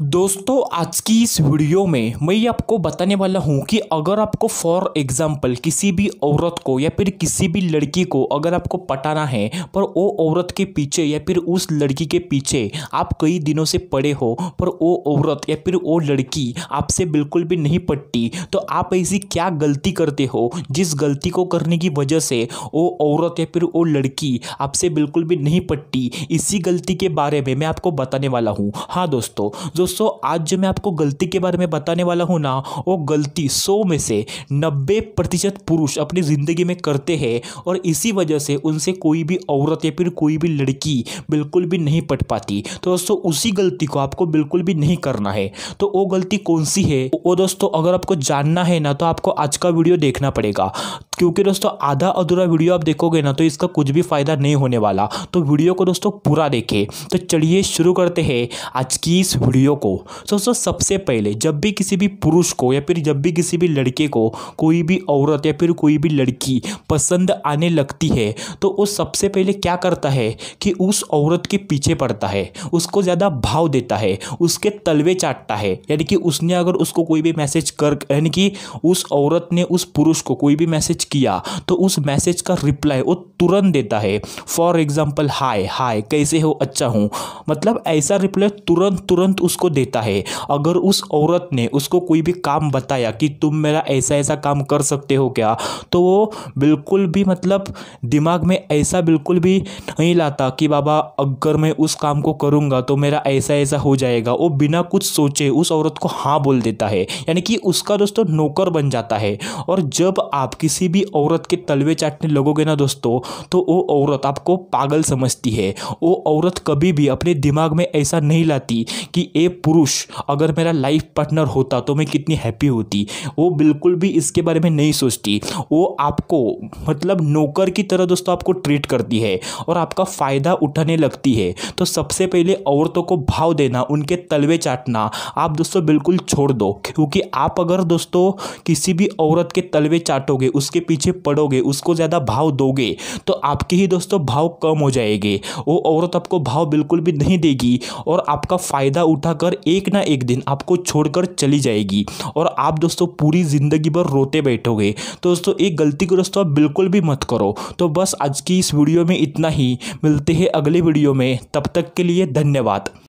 दोस्तों आज की इस वीडियो में मैं ये आपको बताने वाला हूँ कि अगर आपको फॉर एग्ज़ाम्पल किसी भी औरत को या फिर किसी भी लड़की को अगर आपको पटाना है पर वो औरत के पीछे या फिर उस लड़की के पीछे आप कई दिनों से पड़े हो पर वो औरत या फिर वो लड़की आपसे बिल्कुल भी नहीं पटती तो आप ऐसी क्या गलती करते हो जिस गलती को करने की वजह से वो औरत या फिर वो लड़की आपसे बिल्कुल भी नहीं पटती इसी गलती के बारे में मैं आपको बताने वाला हूँ हाँ दोस्तों दोस्तों आज जो मैं आपको गलती के बारे में बताने वाला हूँ ना वो गलती सौ में से नब्बे प्रतिशत पुरुष अपनी ज़िंदगी में करते हैं और इसी वजह से उनसे कोई भी औरत या फिर कोई भी लड़की बिल्कुल भी नहीं पट पाती तो दोस्तों उसी गलती को आपको बिल्कुल भी नहीं करना है तो वो गलती कौन सी है वो दोस्तों अगर आपको जानना है ना तो आपको आज का वीडियो देखना पड़ेगा क्योंकि दोस्तों आधा अधूरा वीडियो आप देखोगे ना तो इसका कुछ भी फ़ायदा नहीं होने वाला तो वीडियो को दोस्तों पूरा देखे तो चलिए शुरू करते हैं आज की इस वीडियो को दोस्तों सबसे पहले जब भी किसी भी पुरुष को या फिर जब भी किसी भी लड़के को कोई भी औरत या फिर कोई भी लड़की पसंद आने लगती है तो वो सबसे पहले क्या करता है कि उस औरत के पीछे पड़ता है उसको ज़्यादा भाव देता है उसके तलवे चाटता है यानी कि उसने अगर उसको कोई भी मैसेज कर यानी कि उस औरत ने उस पुरुष को कोई भी मैसेज किया तो उस मैसेज का रिप्लाई वो तुरंत देता है फॉर एग्जाम्पल हाय हाय कैसे हो अच्छा हूँ मतलब ऐसा रिप्लाई तुरंत तुरंत उसको देता है अगर उस औरत ने उसको कोई भी काम बताया कि तुम मेरा ऐसा ऐसा काम कर सकते हो क्या तो वो बिल्कुल भी मतलब दिमाग में ऐसा बिल्कुल भी नहीं लाता कि बाबा अगर मैं उस काम को करूँगा तो मेरा ऐसा ऐसा हो जाएगा वो बिना कुछ सोचे उस औरत को हाँ बोल देता है यानी कि उसका दोस्तों नौकर बन जाता है और जब आप किसी भी औरत के तलवे चाटने लगोगे ना दोस्तों तो वो औरत आपको पागल समझती है वो औरत कभी भी अपने दिमाग में ऐसा नहीं लाती कि ए पुरुष अगर मेरा लाइफ पार्टनर होता तो मैं कितनी हैप्पी होती वो बिल्कुल भी इसके बारे में नहीं सोचती वो आपको मतलब नौकर की तरह दोस्तों आपको ट्रीट करती है और आपका फ़ायदा उठाने लगती है तो सबसे पहले औरतों को भाव देना उनके तलवे चाटना आप दोस्तों बिल्कुल छोड़ दो क्योंकि आप अगर दोस्तों किसी भी औरत के तलवे चाटोगे उसके पीछे पड़ोगे उसको ज़्यादा भाव दोगे तो आपके ही दोस्तों भाव कम हो जाएंगे वो औरत आपको भाव बिल्कुल भी नहीं देगी और आपका फ़ायदा उठाकर एक ना एक दिन आपको छोड़कर चली जाएगी और आप दोस्तों पूरी ज़िंदगी भर रोते बैठोगे तो दोस्तों एक गलती को दोस्तों आप बिल्कुल भी मत करो तो बस आज की इस वीडियो में इतना ही मिलते हैं अगले वीडियो में तब तक के लिए धन्यवाद